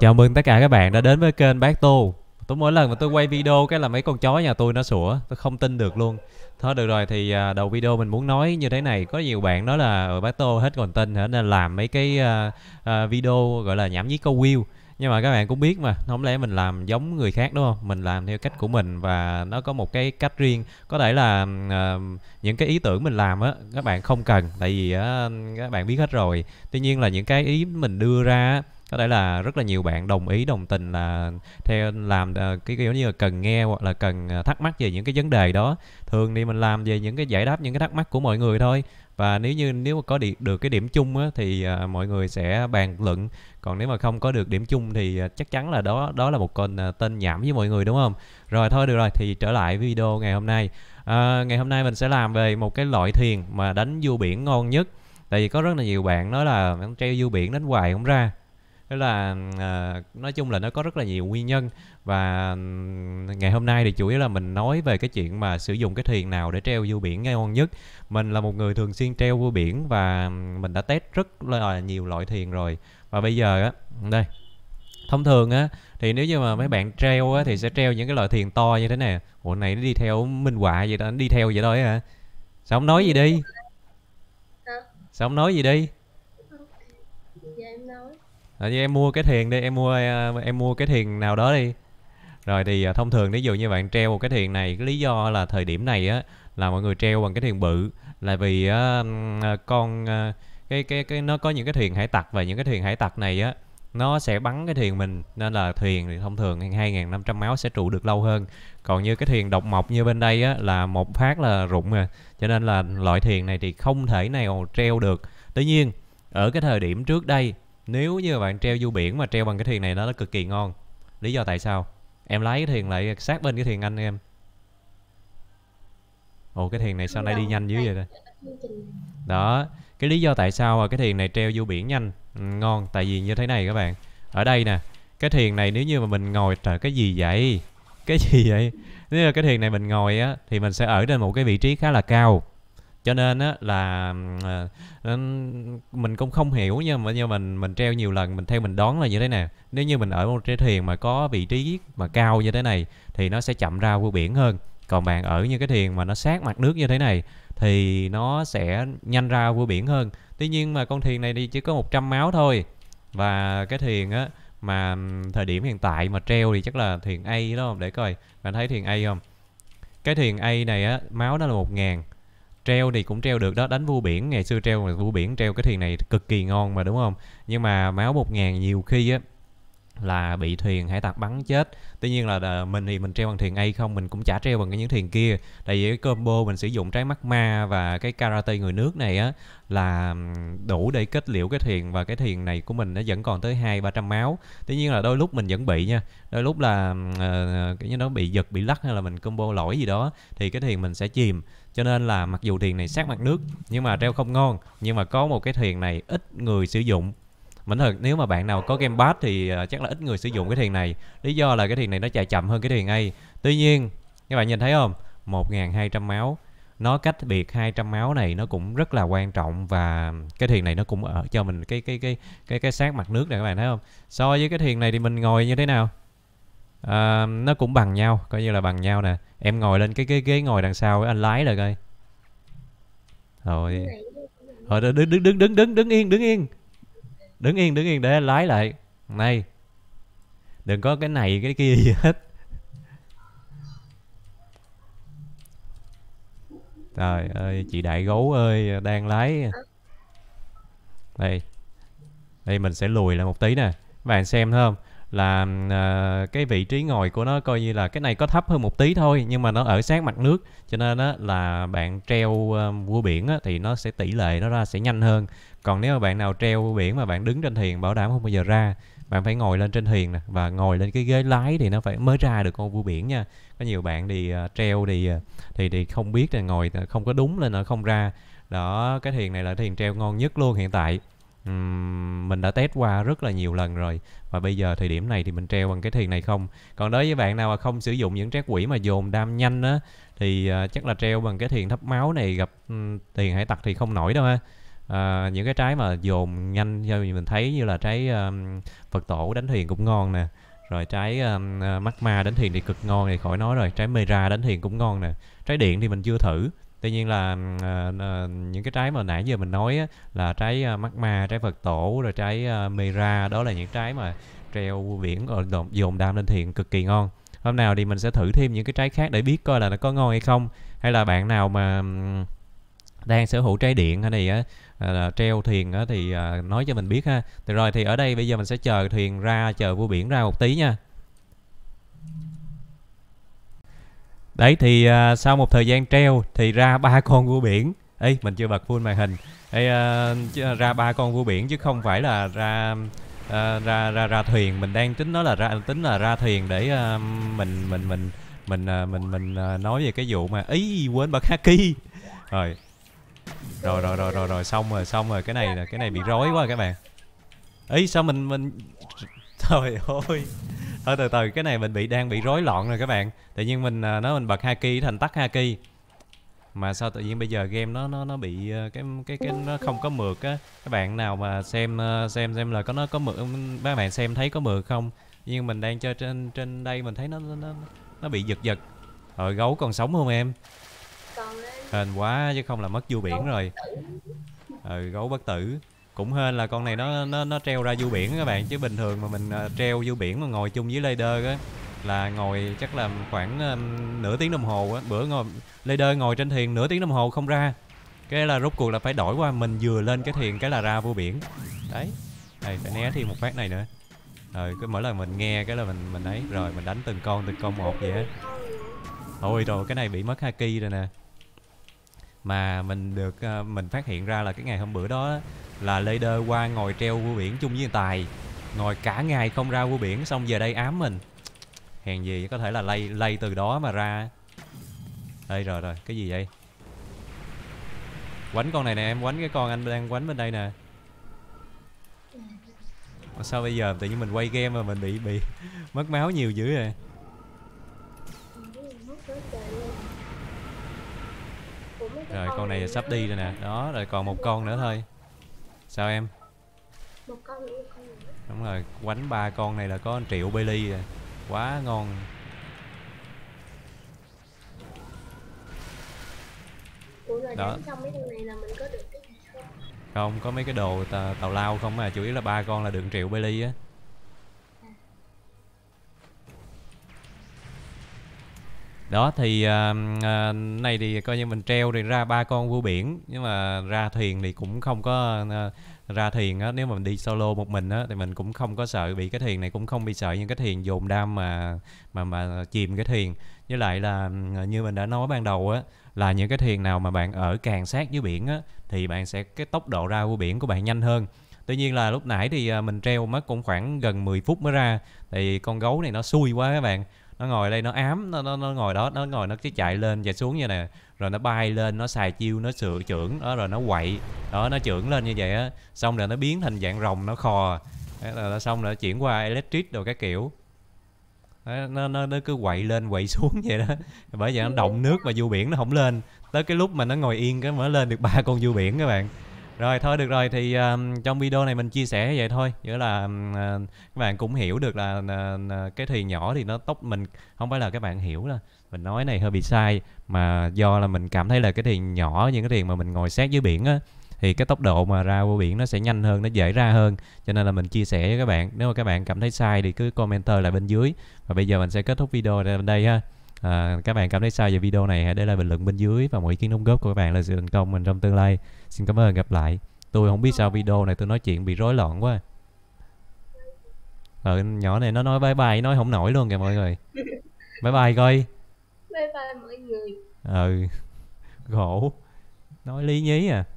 Chào mừng tất cả các bạn đã đến với kênh Bác Tô Tôi mỗi lần mà tôi quay video cái là mấy con chó nhà tôi nó sủa Tôi không tin được luôn Thôi được rồi thì à, đầu video mình muốn nói như thế này Có nhiều bạn nói là ở ờ, Bác Tô hết còn tin hả Nên làm mấy cái uh, uh, video gọi là nhảm nhí câu view nhưng mà các bạn cũng biết mà không lẽ mình làm giống người khác đúng không mình làm theo cách của mình và nó có một cái cách riêng có thể là uh, những cái ý tưởng mình làm á các bạn không cần tại vì uh, các bạn biết hết rồi tuy nhiên là những cái ý mình đưa ra có thể là rất là nhiều bạn đồng ý đồng tình là theo làm ờ, cái kiểu như là cần nghe hoặc là cần ờ, thắc mắc về những cái vấn đề đó thường thì mình làm về những cái giải đáp những cái thắc mắc của mọi người thôi và nếu như nếu mà có đi, được cái điểm chung á, thì à, mọi người sẽ bàn luận còn nếu mà không có được điểm chung thì à, chắc chắn là đó đó là một con à, tên nhảm với mọi người đúng không rồi thôi được rồi thì trở lại video ngày hôm nay à, ngày hôm nay mình sẽ làm về một cái loại thuyền mà đánh du biển ngon nhất tại vì có rất là nhiều bạn nói là treo du biển đánh hoài không ra tức là ờ, nói chung là nó có rất là nhiều nguyên nhân và ngày hôm nay thì chủ yếu là mình nói về cái chuyện mà sử dụng cái thuyền nào để treo vô biển ngon nhất mình là một người thường xuyên treo vô biển và mình đã test rất là nhiều loại thuyền rồi và bây giờ á đây thông thường á thì nếu như mà mấy bạn treo á thì sẽ treo những cái loại thuyền to như thế này ủa này nó đi theo minh họa vậy đó nó đi theo vậy thôi hả à? sao không nói gì đi sao không nói gì đi dạ, à, như em mua cái thuyền đi em mua à, em mua cái thuyền nào đó đi rồi thì à, thông thường ví dụ như bạn treo một cái thuyền này cái lý do là thời điểm này á là mọi người treo bằng cái thuyền bự là vì á, à, con cái cái cái nó có những cái thuyền hải tặc và những cái thuyền hải tặc này á nó sẽ bắn cái thuyền mình nên là thuyền thì thông thường 2.500 máu sẽ trụ được lâu hơn còn như cái thuyền độc mộc như bên đây á, là một phát là rụng rồi cho nên là loại thuyền này thì không thể nào treo được tuy nhiên ở cái thời điểm trước đây nếu như bạn treo du biển mà treo bằng cái thuyền này nó cực kỳ ngon lý do tại sao em lái cái thuyền lại sát bên cái thuyền anh em ồ cái thuyền này sao nay đi nhanh dữ vậy đây đó cái lý do tại sao mà cái thuyền này treo du biển nhanh ừ, ngon tại vì như thế này các bạn ở đây nè cái thuyền này nếu như mà mình ngồi trời cái gì vậy cái gì vậy nếu là cái thuyền này mình ngồi á thì mình sẽ ở trên một cái vị trí khá là cao cho nên á là ờ, ờ, mình cũng không hiểu nhưng mà như mình mình treo nhiều lần mình theo mình đoán là như thế nào nếu như mình ở một cái thuyền mà có vị trí mà cao như thế này thì nó sẽ chậm ra vô biển hơn còn bạn ở như cái thuyền mà nó sát mặt nước như thế này thì nó sẽ nhanh ra vô biển hơn tuy nhiên mà con thuyền này đi chỉ có 100 máu thôi và cái thuyền á mà thời điểm hiện tại mà treo thì chắc là thuyền A đúng không để coi bạn thấy thuyền A không cái thuyền A này á máu nó là một ngàn treo thì cũng treo được đó đánh vua biển ngày xưa treo mà vua biển treo cái thuyền này cực kỳ ngon mà đúng không nhưng mà máu một ngàn nhiều khi á là bị thuyền hải tặc bắn chết tuy nhiên là mình thì mình treo bằng thuyền a không mình cũng chả treo bằng cái những thuyền kia tại vì cái combo mình sử dụng trái mắt ma và cái karate người nước này á là đủ để kết liễu cái thuyền và cái thuyền này của mình nó vẫn còn tới hai ba trăm máu tuy nhiên là đôi lúc mình vẫn bị nha đôi lúc là ờ, ờ, uh, cái như nó bị giật bị lắc hay là mình combo lỗi gì đó thì cái thuyền mình sẽ chìm cho nên là mặc dù thuyền này sát mặt nước nhưng mà treo không ngon nhưng mà có một cái thuyền này ít người sử dụng mình thật nếu mà bạn nào có game pass thì ờ, chắc là ít người sử dụng cái thuyền này lý do là cái thuyền này nó chạy chậm hơn cái thuyền A tuy nhiên các bạn nhìn thấy không 1.200 máu nó cách biệt 200 máu này nó cũng rất là quan trọng và cái thuyền này nó cũng ở cho mình cái cái cái cái cái sát mặt nước này các bạn thấy không so với cái thuyền này thì mình ngồi như thế nào uh, nó cũng bằng nhau coi như là bằng nhau nè em ngồi lên cái cái ghế ngồi đằng sau với anh lái rồi coi rồi rồi ờ, đứng đứng đứng đứng đứng đứng yên đứng yên đứng yên đứng yên để anh lái lại này đừng có cái này cái kia gì hết trời ơi chị đại gấu ơi đang lái đây đây mình sẽ lùi lại một tí nè các bạn xem thấy không là uh, ờ, cái vị trí ngồi của nó coi như là cái này có thấp hơn một tí thôi nhưng mà nó ở sát mặt nước cho nên á, là bạn treo uh, vua biển á, thì nó sẽ tỷ lệ nó ra sẽ nhanh hơn còn nếu mà bạn nào treo vua biển mà bạn đứng trên thuyền bảo đảm không bao giờ ra bạn phải ngồi lên trên thuyền nè và ngồi lên cái ghế lái thì nó phải mới ra được con vua biển nha có nhiều bạn thì uh, treo thì thì thì không biết là ngồi không có đúng lên nó không ra đó cái thuyền này là thuyền treo ngon nhất luôn hiện tại uhm, mình đã test qua rất là nhiều lần rồi và bây giờ thời điểm này thì mình treo bằng cái thuyền này không còn đối với bạn nào mà không sử dụng những trác quỷ mà dồn đam nhanh á thì uh, chắc là treo bằng cái thuyền thấp máu này gặp um, ừ, tiền hải tặc thì không nổi đâu ha à, những cái trái mà dồn nhanh như mình thấy như là trái um, phật tổ đánh thuyền cũng ngon nè rồi trái um, uh, magma đánh thuyền thì cực ngon thì khỏi nói rồi trái mera đánh thuyền cũng ngon nè trái điện thì mình chưa thử tuy nhiên là uh, những cái trái mà nãy giờ mình nói á, là trái uh, mắc ma trái phật tổ rồi trái uh, mera đó là những trái mà treo biển ở dồn đam lên thiện cực kỳ ngon hôm nào thì mình sẽ thử thêm những cái trái khác để biết coi là nó có ngon hay không hay là bạn nào mà đang sở hữu trái điện hay này á à, treo thuyền á thì à, nói cho mình biết ha. Thì rồi thì ở đây bây giờ mình sẽ chờ thuyền ra chờ vua biển ra một tí nha. đấy thì uh, sau một thời gian treo thì ra ba con vua biển ấy mình chưa bật full màn hình ấy uh, à, à, ra ba con vua biển chứ không phải là ra uh, ra ra ra thuyền mình đang tính nó là ra tính là ra thuyền để uh, mình mình mình mình mình mình nói về cái vụ mà ý quên bật haki rồi rồi rồi rồi rồi rồi xong rồi xong rồi cái này là cái này bị rối quá các bạn ý sao mình mình trời ơi thôi ờ, từ từ cái này mình bị đang bị rối loạn rồi các bạn tự nhiên mình à, nó mình bật haki thành tắt haki mà sao tự nhiên bây giờ game nó nó nó bị ờ, cái cái cái nó không có mượt á các bạn nào mà xem ờ, xem xem là có nó có mượt các bạn xem thấy có mượt không nhưng mình đang chơi trên trên đây mình thấy nó nó nó bị giật giật rồi gấu còn sống không em còn hên quá chứ không là mất du biển rồi ừ gấu bất tử cũng hên là con này nó nó nó treo ra du biển các bạn chứ bình thường mà mình à, treo du biển mà ngồi chung với leader á là ngồi chắc là khoảng nửa tiếng đồng hồ á bữa ngồi leader ngồi trên thuyền nửa tiếng đồng hồ không ra cái là rốt cuộc là phải đổi qua mình vừa lên cái thuyền cái là ra vô biển đấy này phải né thêm một phát này nữa rồi cứ mỗi lần mình nghe cái là mình mình ấy rồi mình đánh từng con từng con một vậy á thôi rồi cái này bị mất haki rồi nè mà mình được à, mình phát hiện ra là cái ngày hôm bữa đó là lê đơ qua ngồi treo vua biển chung với tài ngồi cả ngày không ra vua biển xong về đây ám mình hèn gì có thể là lây lây từ đó mà ra đây rồi rồi cái gì vậy quánh con này nè em quánh cái con anh đang quánh bên đây nè sao bây giờ tự nhiên mình quay game mà mình bị bị mất máu nhiều dữ rồi rồi con này sắp đi rồi nè đó rồi còn một con nữa thôi sao em một con nữa đúng rồi quánh ba con này là có 1 triệu belly rồi quá ngon Ủa đó. trong mấy này là mình có được cái gì không? Không, có mấy cái đồ tàu lao không mà chủ yếu là ba con là đường triệu belly á. đó thì uh, này thì coi như mình treo thì ra ba con vua biển nhưng mà ra thuyền thì cũng không có uh, ra thuyền á nếu mà mình đi solo một mình á thì mình cũng không có sợ bị cái thuyền này cũng không bị sợ những cái thuyền dồn đam mà mà mà chìm cái thuyền với lại là như mình đã nói ban đầu á là những cái thuyền nào mà bạn ở càng sát dưới biển á thì bạn sẽ cái tốc độ ra vô biển của bạn nhanh hơn tuy nhiên là lúc nãy thì mình treo mất cũng khoảng gần 10 phút mới ra thì con gấu này nó xui quá các bạn nó ngồi đây nó ám nó nó, nó ngồi đó nó ngồi nó cứ chạy lên và xuống như này rồi nó bay lên nó xài chiêu nó sửa trưởng đó rồi nó quậy đó nó trưởng lên như vậy á xong rồi nó biến thành dạng rồng nó khò đó, rồi xong rồi nó chuyển qua electric rồi các kiểu đó, nó, nó nó cứ quậy lên quậy xuống vậy đó bởi vậy nó động nước mà du biển nó không lên tới cái lúc mà nó ngồi yên cái mà lên được ba con du biển các bạn rồi thôi được rồi thì um, trong video này mình chia sẻ vậy thôi nghĩa là um, các bạn cũng hiểu được là uh, cái thuyền nhỏ thì nó tốc mình không phải là các bạn hiểu là mình nói này hơi bị sai mà do là mình cảm thấy là cái thuyền nhỏ những cái thuyền mà mình ngồi sát dưới biển á thì cái tốc độ mà ra qua biển nó sẽ nhanh hơn nó dễ ra hơn cho nên là mình chia sẻ với các bạn nếu mà các bạn cảm thấy sai thì cứ commenter lại bên dưới và bây giờ mình sẽ kết thúc video ở đây ha à, các bạn cảm thấy sao về video này hãy để lại bình luận bên dưới và mọi ý kiến đóng góp của các bạn là sự thành công mình trong tương lai xin cảm ơn gặp lại tôi không biết sao video này tôi nói chuyện bị rối loạn quá ờ nhỏ này nó nói bye bye nói không nổi luôn kìa mọi người bye bye coi bye bye mọi người ừ khổ nói lý nhí à